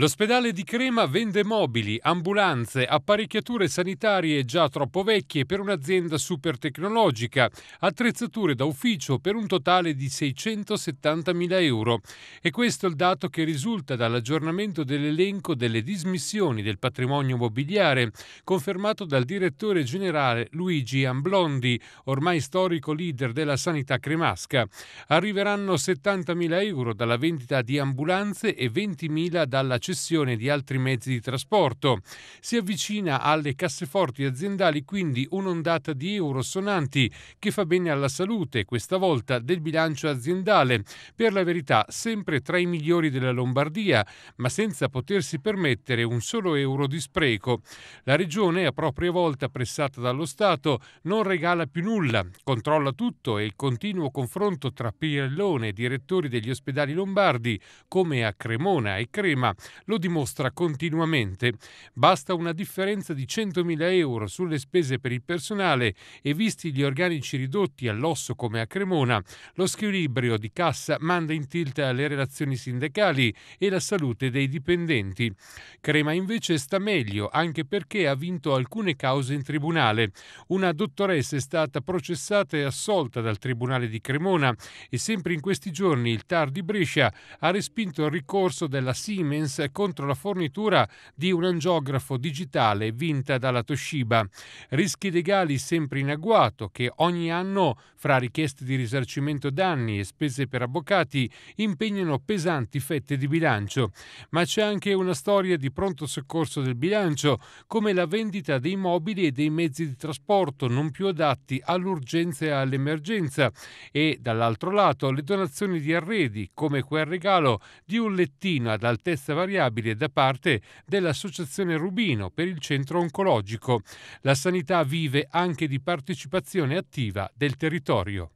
L'ospedale di Crema vende mobili, ambulanze, apparecchiature sanitarie già troppo vecchie per un'azienda super tecnologica, attrezzature da ufficio per un totale di 670.000 euro. E questo è il dato che risulta dall'aggiornamento dell'elenco delle dismissioni del patrimonio mobiliare, confermato dal direttore generale Luigi Amblondi, ormai storico leader della sanità cremasca. Arriveranno 70.000 euro dalla vendita di ambulanze e 20.000 dalla città cessione di altri mezzi di trasporto. Si avvicina alle casseforti aziendali quindi un'ondata di euro sonanti che fa bene alla salute, questa volta del bilancio aziendale, per la verità sempre tra i migliori della Lombardia, ma senza potersi permettere un solo euro di spreco. La regione, a propria volta pressata dallo Stato, non regala più nulla, controlla tutto e il continuo confronto tra Pirellone e direttori degli ospedali lombardi, come a Cremona e Crema, lo dimostra continuamente. Basta una differenza di 100.000 euro sulle spese per il personale e visti gli organici ridotti all'osso come a Cremona, lo squilibrio di cassa manda in tilt le relazioni sindacali e la salute dei dipendenti. Crema invece sta meglio anche perché ha vinto alcune cause in tribunale. Una dottoressa è stata processata e assolta dal tribunale di Cremona e sempre in questi giorni il TAR di Brescia ha respinto il ricorso della Siemens contro la fornitura di un angiografo digitale vinta dalla Toshiba. Rischi legali sempre in agguato che ogni anno, fra richieste di risarcimento danni e spese per avvocati, impegnano pesanti fette di bilancio. Ma c'è anche una storia di pronto soccorso del bilancio, come la vendita dei mobili e dei mezzi di trasporto non più adatti all'urgenza e all'emergenza e, dall'altro lato, le donazioni di arredi, come quel regalo di un lettino ad altezza variabile variabile da parte dell'Associazione Rubino per il centro oncologico. La sanità vive anche di partecipazione attiva del territorio.